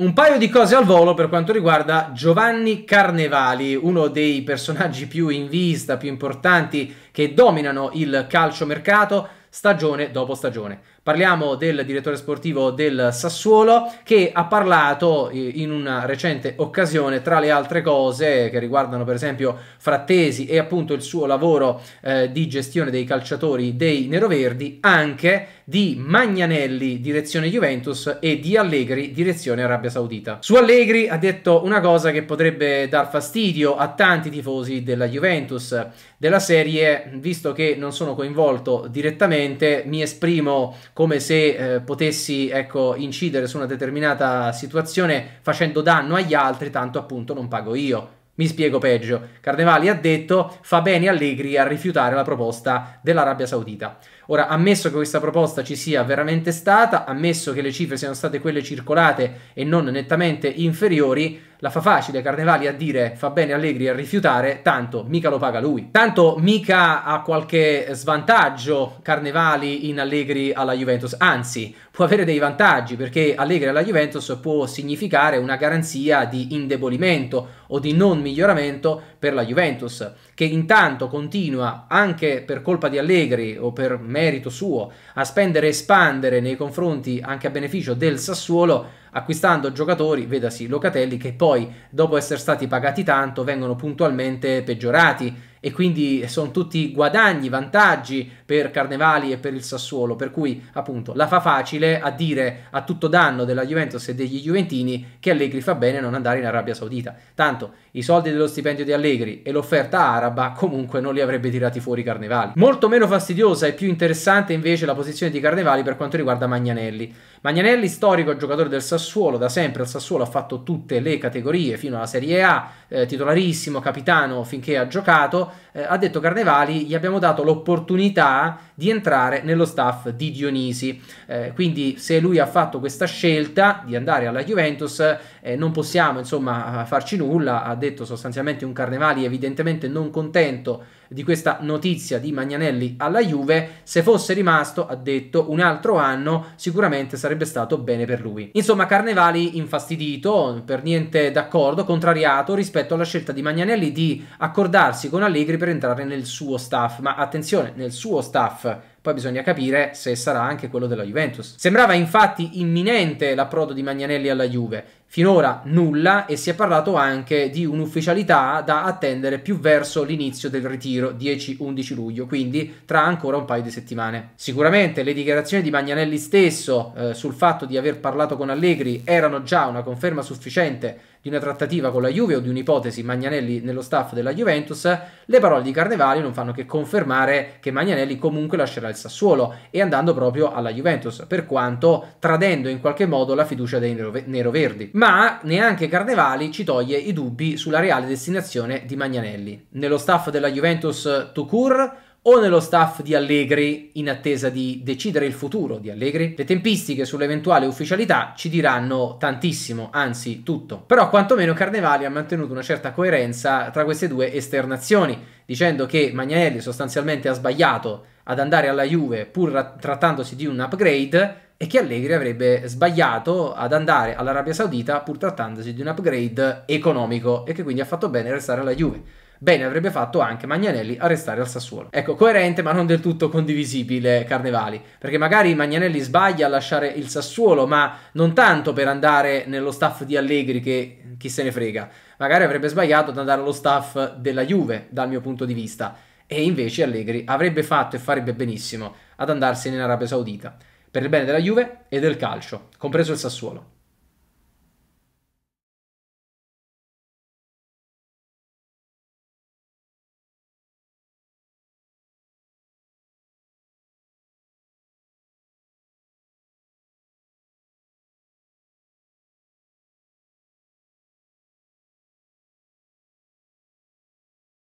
Un paio di cose al volo per quanto riguarda Giovanni Carnevali, uno dei personaggi più in vista, più importanti che dominano il calciomercato stagione dopo stagione. Parliamo del direttore sportivo del Sassuolo che ha parlato eh, in una recente occasione tra le altre cose che riguardano per esempio Frattesi e appunto il suo lavoro eh, di gestione dei calciatori dei neroverdi anche di Magnanelli direzione Juventus e di Allegri direzione Arabia Saudita. Su Allegri ha detto una cosa che potrebbe dar fastidio a tanti tifosi della Juventus della serie visto che non sono coinvolto direttamente mi esprimo come se eh, potessi ecco, incidere su una determinata situazione facendo danno agli altri, tanto appunto non pago io. Mi spiego peggio. Carnevali ha detto fa bene Allegri a rifiutare la proposta dell'Arabia Saudita. Ora, ammesso che questa proposta ci sia veramente stata, ammesso che le cifre siano state quelle circolate e non nettamente inferiori, la fa facile Carnevali a dire fa bene Allegri a rifiutare, tanto mica lo paga lui. Tanto mica ha qualche svantaggio Carnevali in Allegri alla Juventus, anzi può avere dei vantaggi perché Allegri alla Juventus può significare una garanzia di indebolimento o di non miglioramento per la Juventus, che intanto continua anche per colpa di Allegri o per merito suo a spendere e espandere nei confronti anche a beneficio del Sassuolo acquistando giocatori, vedasi Locatelli, che poi dopo essere stati pagati tanto vengono puntualmente peggiorati e quindi sono tutti guadagni, vantaggi per Carnevali e per il Sassuolo, per cui appunto la fa facile a dire a tutto danno della Juventus e degli Juventini che Allegri fa bene non andare in Arabia Saudita. Tanto i soldi dello stipendio di Allegri e l'offerta araba comunque non li avrebbe tirati fuori Carnevali. Molto meno fastidiosa e più interessante invece la posizione di Carnevali per quanto riguarda Magnanelli. Magnanelli storico giocatore del Sassuolo, da sempre al Sassuolo ha fatto tutte le categorie fino alla Serie A, eh, titolarissimo, capitano finché ha giocato eh, ha detto Carnevali, gli abbiamo dato l'opportunità di entrare nello staff di Dionisi. Eh, quindi se lui ha fatto questa scelta di andare alla Juventus, eh, non possiamo insomma farci nulla, ha detto sostanzialmente un Carnevali evidentemente non contento di questa notizia di Magnanelli alla Juve, se fosse rimasto, ha detto, un altro anno sicuramente sarebbe stato bene per lui. Insomma, Carnevali infastidito, per niente d'accordo, contrariato rispetto alla scelta di Magnanelli di accordarsi con Allegri Allegri per entrare nel suo staff, ma attenzione, nel suo staff poi bisogna capire se sarà anche quello della Juventus. Sembrava infatti imminente l'approdo di Magnanelli alla Juve finora nulla e si è parlato anche di un'ufficialità da attendere più verso l'inizio del ritiro 10-11 luglio, quindi tra ancora un paio di settimane. Sicuramente le dichiarazioni di Magnanelli stesso eh, sul fatto di aver parlato con Allegri erano già una conferma sufficiente di una trattativa con la Juve o di un'ipotesi Magnanelli nello staff della Juventus, le parole di Carnevali non fanno che confermare che Magnanelli comunque lascerà il Sassuolo e andando proprio alla Juventus, per quanto tradendo in qualche modo la fiducia dei nero- neroverdi ma neanche Carnevali ci toglie i dubbi sulla reale destinazione di Magnanelli. Nello staff della Juventus Tucur o nello staff di Allegri in attesa di decidere il futuro di Allegri? Le tempistiche sull'eventuale ufficialità ci diranno tantissimo, anzi tutto. Però quantomeno Carnevali ha mantenuto una certa coerenza tra queste due esternazioni, dicendo che Magnanelli sostanzialmente ha sbagliato ad andare alla Juve pur trattandosi di un upgrade, e che Allegri avrebbe sbagliato ad andare all'Arabia Saudita pur trattandosi di un upgrade economico e che quindi ha fatto bene a restare alla Juve. Bene avrebbe fatto anche Magnanelli a restare al Sassuolo. Ecco, coerente ma non del tutto condivisibile Carnevali, perché magari Magnanelli sbaglia a lasciare il Sassuolo, ma non tanto per andare nello staff di Allegri che chi se ne frega. Magari avrebbe sbagliato ad andare allo staff della Juve, dal mio punto di vista. E invece Allegri avrebbe fatto e farebbe benissimo ad andarsene in Arabia Saudita per il bene della Juve e del calcio, compreso il Sassuolo.